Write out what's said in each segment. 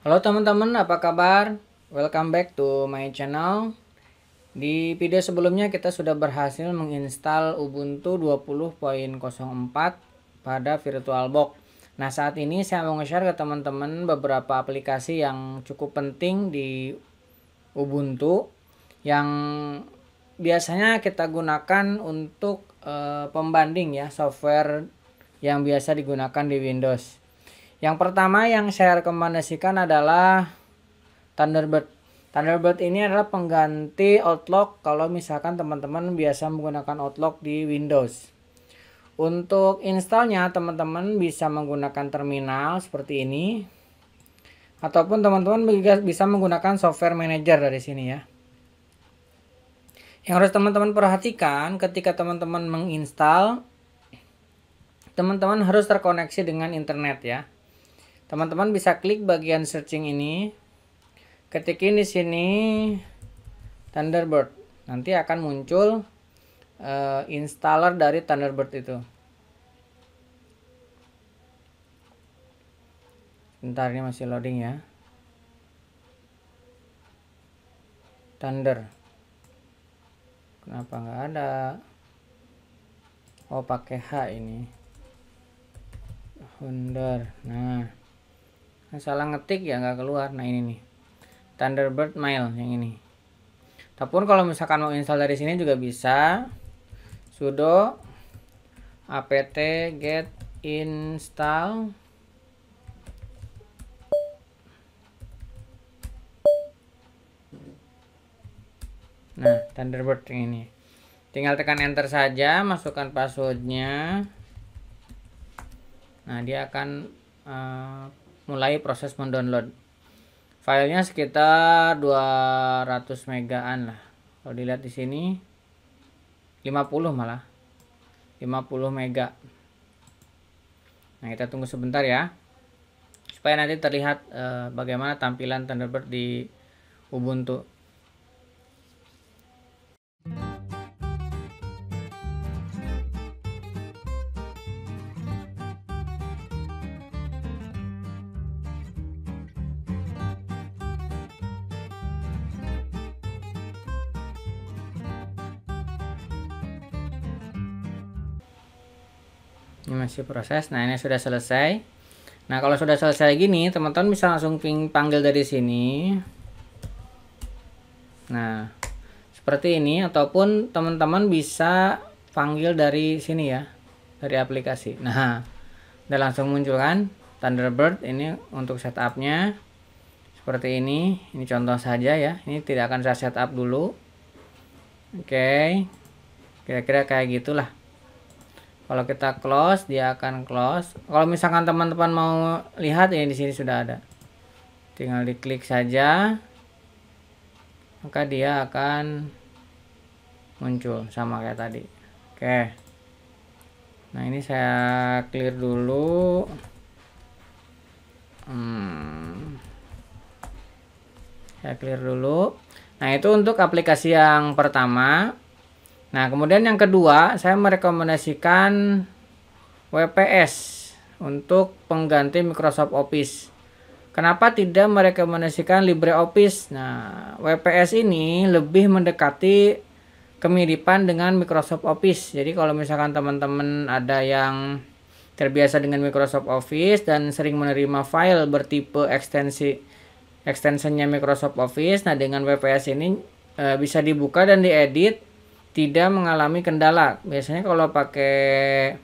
Halo teman-teman, apa kabar? Welcome back to my channel. Di video sebelumnya kita sudah berhasil menginstal Ubuntu 20.04 pada VirtualBox. Nah, saat ini saya mau nge-share ke teman-teman beberapa aplikasi yang cukup penting di Ubuntu yang biasanya kita gunakan untuk e, pembanding ya software yang biasa digunakan di Windows. Yang pertama yang saya rekomendasikan adalah Thunderbird. Thunderbird ini adalah pengganti Outlook kalau misalkan teman-teman biasa menggunakan Outlook di Windows. Untuk installnya teman-teman bisa menggunakan terminal seperti ini. Ataupun teman-teman bisa menggunakan software manager dari sini ya. Yang harus teman-teman perhatikan ketika teman-teman menginstal, teman-teman harus terkoneksi dengan internet ya. Teman-teman bisa klik bagian searching ini. Ketikin di sini Thunderbird. Nanti akan muncul uh, installer dari Thunderbird itu. Bentar ini masih loading ya. Thunder. Kenapa nggak ada? Oh pakai H ini. Thunder. Nah salah ngetik ya nggak keluar nah ini nih Thunderbird Mail yang ini ataupun kalau misalkan mau install dari sini juga bisa sudo apt get install nah Thunderbird yang ini tinggal tekan enter saja masukkan passwordnya nah dia akan uh, mulai proses mendownload filenya sekitar 200 megaan lah kalau dilihat di sini 50 malah 50 mega nah kita tunggu sebentar ya supaya nanti terlihat e, bagaimana tampilan Thunderbird di Ubuntu masih proses nah ini sudah selesai nah kalau sudah selesai gini teman-teman bisa langsung ping panggil dari sini nah seperti ini ataupun teman-teman bisa panggil dari sini ya dari aplikasi nah udah langsung muncul kan Thunderbird ini untuk setupnya seperti ini ini contoh saja ya ini tidak akan saya setup dulu oke okay. kira-kira kayak gitulah kalau kita close, dia akan close. Kalau misalkan teman-teman mau lihat ya di sini sudah ada. Tinggal diklik saja. Maka dia akan muncul sama kayak tadi. Oke. Nah, ini saya clear dulu. Hmm. Saya clear dulu. Nah, itu untuk aplikasi yang pertama. Nah, kemudian yang kedua, saya merekomendasikan WPS untuk pengganti Microsoft Office. Kenapa tidak merekomendasikan LibreOffice? Nah, WPS ini lebih mendekati kemiripan dengan Microsoft Office. Jadi kalau misalkan teman-teman ada yang terbiasa dengan Microsoft Office dan sering menerima file bertipe ekstensi extensionnya Microsoft Office, nah dengan WPS ini e, bisa dibuka dan diedit tidak mengalami kendala. Biasanya kalau pakai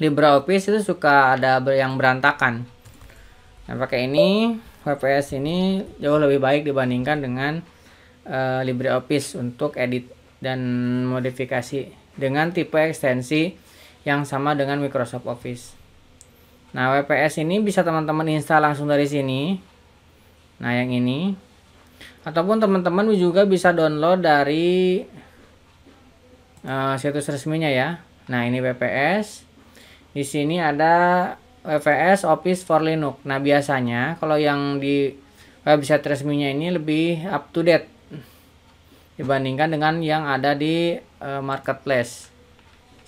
LibreOffice itu suka ada yang berantakan. Nah, pakai ini WPS ini jauh lebih baik dibandingkan dengan uh, eh, LibreOffice untuk edit dan modifikasi dengan tipe ekstensi yang sama dengan Microsoft Office. Nah, WPS ini bisa teman-teman install langsung dari sini. Nah, yang ini ataupun teman-teman juga bisa download dari Eh, situs resminya ya. Nah, ini WPS. Di sini ada WPS Office for Linux. Nah, biasanya kalau yang di website resminya ini lebih up to date dibandingkan dengan yang ada di uh, marketplace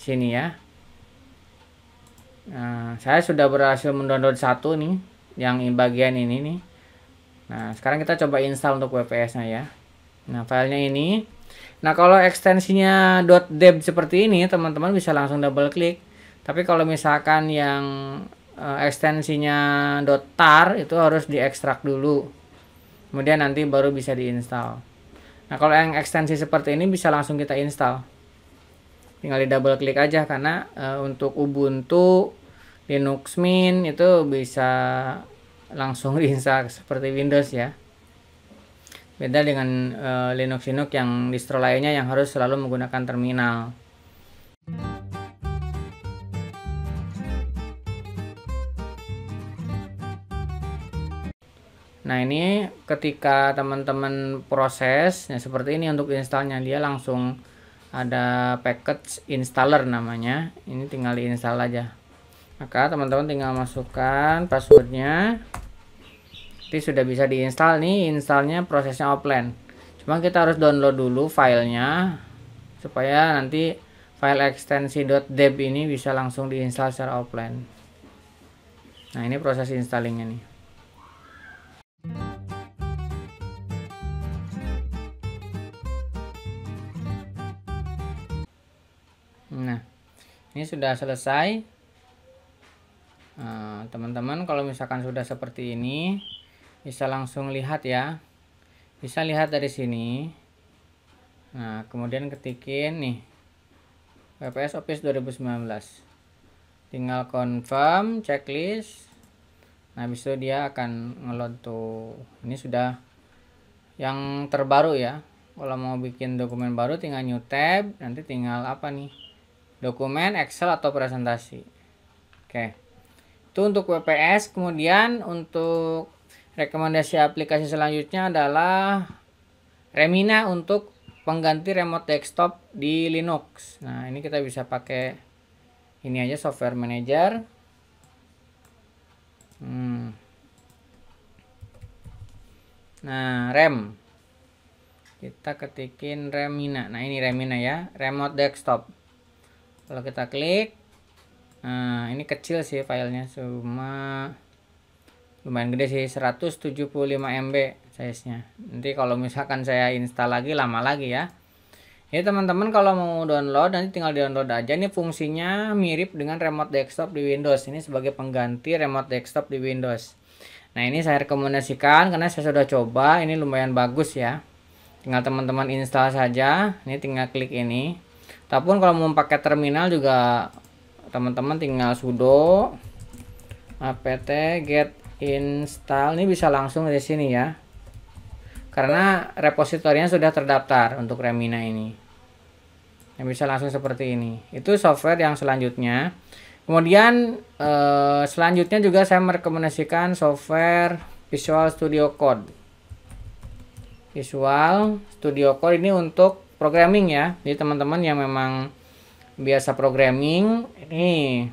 sini ya. Nah, saya sudah berhasil mendownload satu nih yang bagian ini nih. Nah, sekarang kita coba install untuk WPS-nya ya. Nah, filenya ini Nah, kalau ekstensinya .deb seperti ini, teman-teman bisa langsung double klik. Tapi kalau misalkan yang uh, ekstensinya .tar itu harus diekstrak dulu. Kemudian nanti baru bisa diinstal. Nah, kalau yang ekstensi seperti ini bisa langsung kita install. Tinggal di double klik aja karena uh, untuk Ubuntu, Linux Mint itu bisa langsung diinstal seperti Windows ya. Beda dengan uh, Linux Linux yang distro lainnya yang harus selalu menggunakan terminal. Nah ini ketika teman-teman proses, ya seperti ini untuk installnya dia langsung ada package installer namanya. Ini tinggal diinstal aja. Maka teman-teman tinggal masukkan passwordnya. Jadi sudah bisa diinstal nih, installnya prosesnya offline. Cuma kita harus download dulu filenya supaya nanti file ekstensi .deb ini bisa langsung diinstal secara offline. Nah ini proses installingnya nih. Nah, ini sudah selesai. Eh, teman-teman, nah, kalau misalkan sudah seperti ini, bisa langsung lihat ya bisa lihat dari sini nah kemudian ketikin nih WPS Office 2019 tinggal confirm checklist nah habis dia akan ngelot tuh ini sudah yang terbaru ya kalau mau bikin dokumen baru tinggal new tab nanti tinggal apa nih dokumen Excel atau presentasi oke itu untuk WPS kemudian untuk Rekomendasi aplikasi selanjutnya adalah Remina untuk pengganti remote desktop di Linux. Nah, ini kita bisa pakai ini aja software manager. Hmm. Nah, rem. Kita ketikin Remina. Nah, ini Remina ya, remote desktop. Kalau kita klik, nah ini kecil sih filenya cuma lumayan gede sih 175 MB size nya nanti kalau misalkan saya install lagi lama lagi ya ya teman-teman kalau mau download nanti tinggal download aja ini fungsinya mirip dengan remote desktop di Windows ini sebagai pengganti remote desktop di Windows nah ini saya rekomendasikan karena saya sudah coba ini lumayan bagus ya tinggal teman-teman install saja ini tinggal klik ini ataupun kalau mau pakai terminal juga teman-teman tinggal sudo apt get install ini bisa langsung dari sini ya karena repositorinya sudah terdaftar untuk Remina ini yang bisa langsung seperti ini itu software yang selanjutnya kemudian eh, selanjutnya juga saya merekomendasikan software Visual Studio Code Visual Studio Code ini untuk programming ya jadi teman-teman yang memang biasa programming ini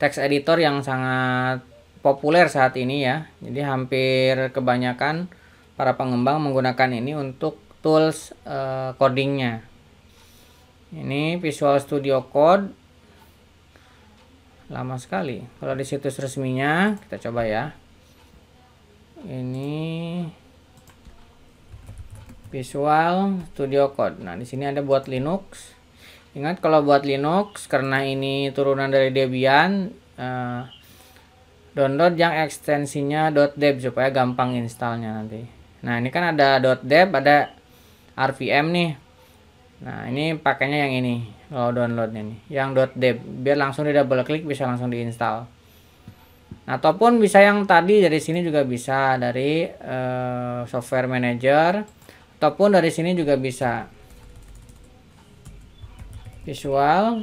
text editor yang sangat populer saat ini ya. Jadi hampir kebanyakan para pengembang menggunakan ini untuk tools uh, codingnya. Ini Visual Studio Code lama sekali. Kalau di situs resminya kita coba ya. Ini Visual Studio Code. Nah, di sini ada buat Linux. Ingat kalau buat Linux karena ini turunan dari Debian uh, download yang ekstensinya .deb supaya gampang installnya nanti. Nah, ini kan ada .deb, ada RVM nih. Nah, ini pakainya yang ini. Kalau oh, downloadnya nih, yang .deb biar langsung di double klik bisa langsung diinstal. Nah, ataupun bisa yang tadi dari sini juga bisa dari uh, software manager ataupun dari sini juga bisa. Visual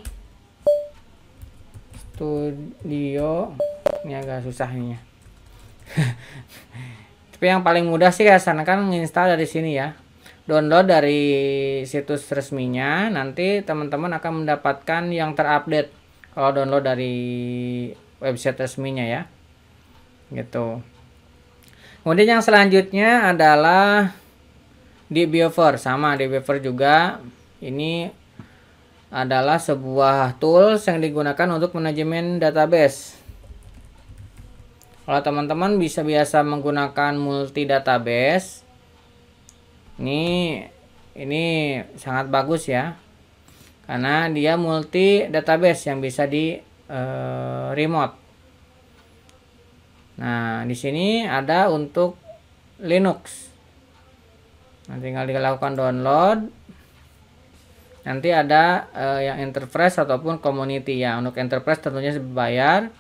Studio ini agak susah ini ya. tapi yang paling mudah sih karena kan menginstal dari sini ya download dari situs resminya nanti teman-teman akan mendapatkan yang terupdate kalau download dari website resminya ya gitu kemudian yang selanjutnya adalah di dbuffer sama di dbuffer juga ini adalah sebuah tools yang digunakan untuk manajemen database kalau teman-teman bisa biasa menggunakan multi database, ini ini sangat bagus ya, karena dia multi database yang bisa di uh, remote. Nah di sini ada untuk Linux. nanti tinggal dilakukan download. Nanti ada uh, yang enterprise ataupun community ya. Untuk enterprise tentunya bayar.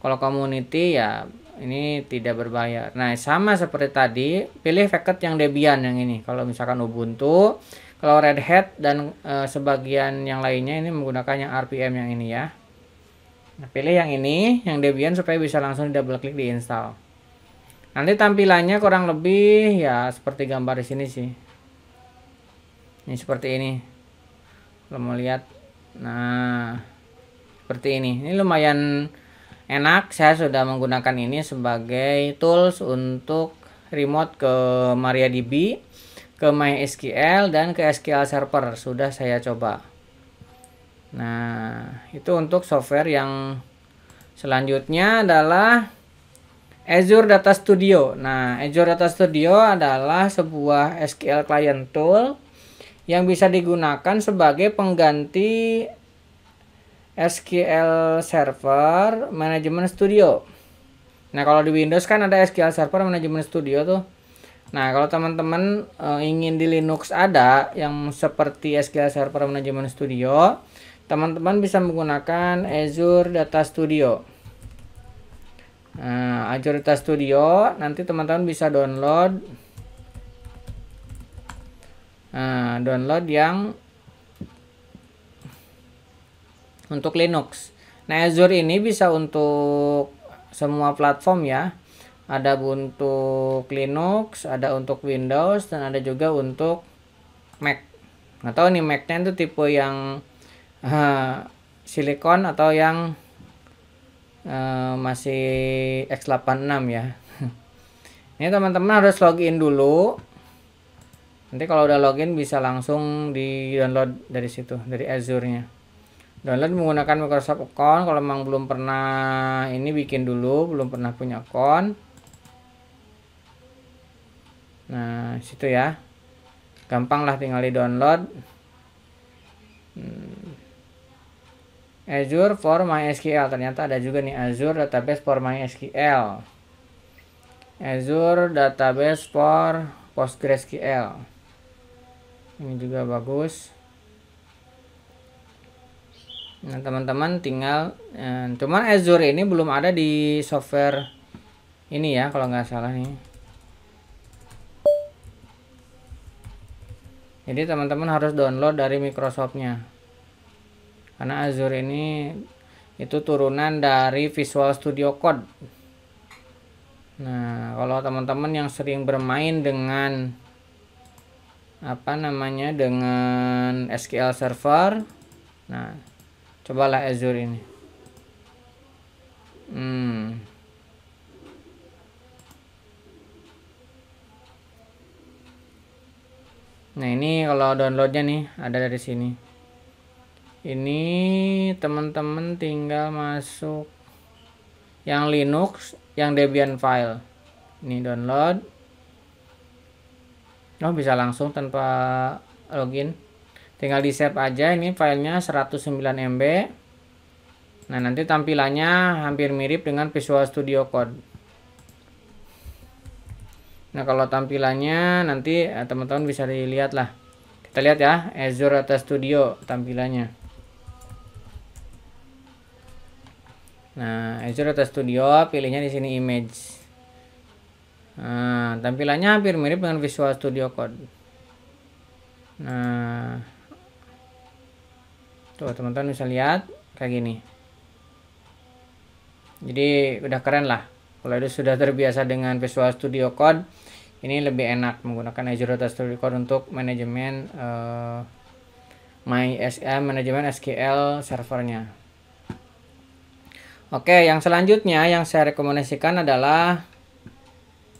Kalau community ya ini tidak berbayar nah sama seperti tadi pilih packet yang Debian yang ini kalau misalkan Ubuntu kalau Red Hat dan e, sebagian yang lainnya ini menggunakan yang RPM yang ini ya nah, pilih yang ini yang Debian supaya bisa langsung double klik di install nanti tampilannya kurang lebih ya seperti gambar di sini sih ini seperti ini kalau mau lihat nah seperti ini ini lumayan enak saya sudah menggunakan ini sebagai tools untuk remote ke MariaDB ke MySQL dan ke SQL Server sudah saya coba nah itu untuk software yang selanjutnya adalah Azure Data Studio nah Azure Data Studio adalah sebuah SQL client tool yang bisa digunakan sebagai pengganti SQL Server Management Studio. Nah, kalau di Windows kan ada SQL Server Management Studio tuh. Nah, kalau teman-teman e, ingin di Linux ada yang seperti SQL Server Management Studio, teman-teman bisa menggunakan Azure Data Studio. Nah, Azure Data Studio nanti teman-teman bisa download Nah, download yang untuk Linux. Nah, Azure ini bisa untuk semua platform ya. Ada untuk Linux, ada untuk Windows, dan ada juga untuk Mac. Nggak tahu nih Mac-nya itu tipe yang uh, silikon atau yang uh, masih X86 ya. ini teman-teman harus login dulu. Nanti kalau udah login bisa langsung di download dari situ, dari Azure-nya download menggunakan Microsoft account kalau memang belum pernah ini bikin dulu belum pernah punya account nah situ ya gampang lah tinggal di download hmm. Azure for MySQL ternyata ada juga nih Azure Database for MySQL Azure Database for PostgreSQL ini juga bagus Nah, teman-teman tinggal eh, cuman Azure ini belum ada di software ini ya kalau nggak salah nih. Jadi teman-teman harus download dari Microsoftnya. Karena Azure ini itu turunan dari Visual Studio Code. Nah, kalau teman-teman yang sering bermain dengan apa namanya dengan SQL Server, nah cobalah Azure ini hmm nah ini kalau downloadnya nih ada dari sini ini teman-teman tinggal masuk yang Linux yang Debian file ini download Oh bisa langsung tanpa login tinggal di save aja ini filenya 109 MB nah nanti tampilannya hampir mirip dengan Visual Studio Code nah kalau tampilannya nanti eh, teman-teman bisa dilihat lah kita lihat ya Azure atau Studio tampilannya nah Azure atau Studio pilihnya di sini image Nah, tampilannya hampir mirip dengan Visual Studio Code. Nah, Tuh teman-teman bisa lihat kayak gini. Jadi udah keren lah. Kalau itu sudah terbiasa dengan Visual Studio Code, ini lebih enak menggunakan Azure Data Studio Code untuk manajemen uh, eh, MySQL, eh, manajemen SQL servernya. Oke, yang selanjutnya yang saya rekomendasikan adalah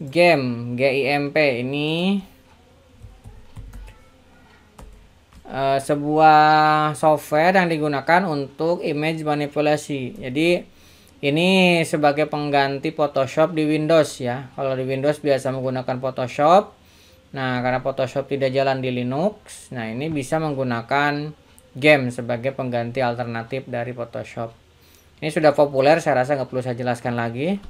game GIMP ini Eh, sebuah software yang digunakan untuk image manipulasi. Jadi ini sebagai pengganti Photoshop di Windows ya. Kalau di Windows biasa menggunakan Photoshop. Nah, karena Photoshop tidak jalan di Linux, nah ini bisa menggunakan game sebagai pengganti alternatif dari Photoshop. Ini sudah populer, saya rasa nggak perlu saya jelaskan lagi.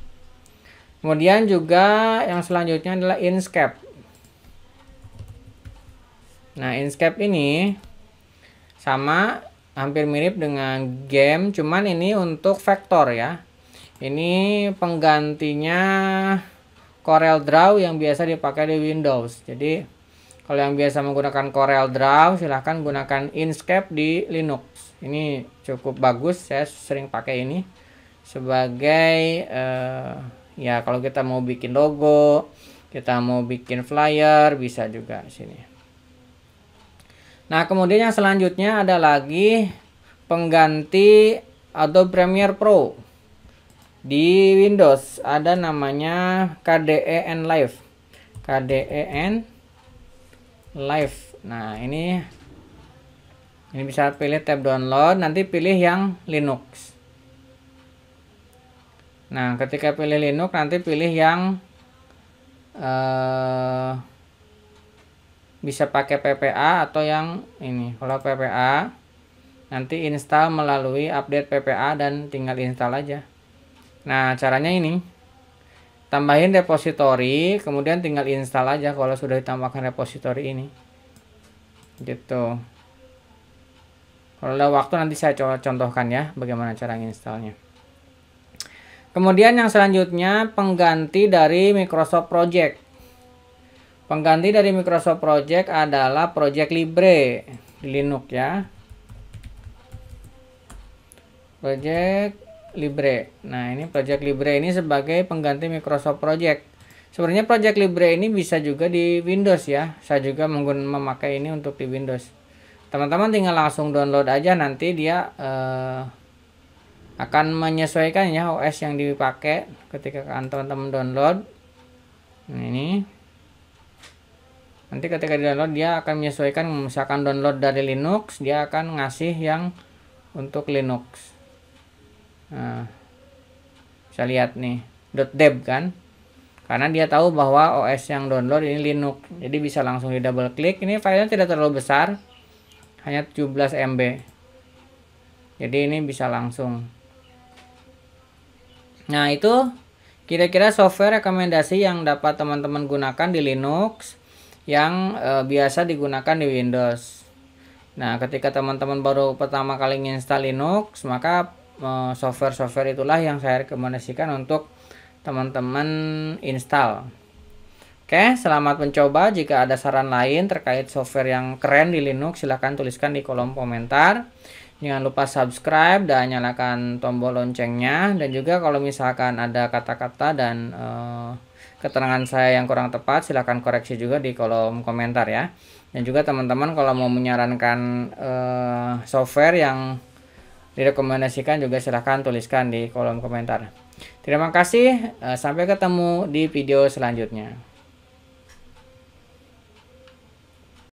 Kemudian juga yang selanjutnya adalah Inkscape. Nah, Inkscape ini sama hampir mirip dengan game, cuman ini untuk vektor ya. Ini penggantinya Corel Draw yang biasa dipakai di Windows. Jadi, kalau yang biasa menggunakan Corel Draw, silahkan gunakan Inkscape di Linux. Ini cukup bagus, saya sering pakai ini sebagai uh, ya kalau kita mau bikin logo, kita mau bikin flyer bisa juga sini. Nah, kemudian yang selanjutnya ada lagi pengganti Adobe Premiere Pro di Windows ada namanya KDE Live. KDE Live. Nah, ini ini bisa pilih tab download, nanti pilih yang Linux. Nah, ketika pilih Linux nanti pilih yang eh bisa pakai PPA atau yang ini kalau PPA nanti install melalui update PPA dan tinggal install aja nah caranya ini tambahin repository kemudian tinggal install aja kalau sudah ditambahkan repository ini gitu kalau ada waktu nanti saya coba contohkan ya bagaimana cara installnya kemudian yang selanjutnya pengganti dari Microsoft Project Pengganti dari Microsoft Project adalah Project Libre di Linux ya. Project Libre. Nah, ini Project Libre ini sebagai pengganti Microsoft Project. Sebenarnya Project Libre ini bisa juga di Windows ya. Saya juga menggunakan memakai ini untuk di Windows. Teman-teman tinggal langsung download aja nanti dia eh, akan menyesuaikan ya OS yang dipakai ketika kan teman-teman download. Nah, ini nanti ketika di download dia akan menyesuaikan misalkan download dari Linux dia akan ngasih yang untuk Linux nah, bisa lihat nih .deb kan karena dia tahu bahwa OS yang download ini Linux jadi bisa langsung di double klik ini filenya tidak terlalu besar hanya 17 MB jadi ini bisa langsung nah itu kira-kira software rekomendasi yang dapat teman-teman gunakan di Linux yang e, biasa digunakan di Windows. Nah, ketika teman-teman baru pertama kali install Linux, maka eh, software-software itulah yang saya rekomendasikan untuk teman-teman install. Oke, selamat mencoba. Jika ada saran lain terkait software yang keren di Linux, silahkan tuliskan di kolom komentar. Jangan lupa subscribe dan nyalakan tombol loncengnya. Dan juga kalau misalkan ada kata-kata dan... Uh, keterangan saya yang kurang tepat silahkan koreksi juga di kolom komentar ya dan juga teman-teman kalau mau menyarankan uh, software yang direkomendasikan juga silahkan tuliskan di kolom komentar terima kasih uh, sampai ketemu di video selanjutnya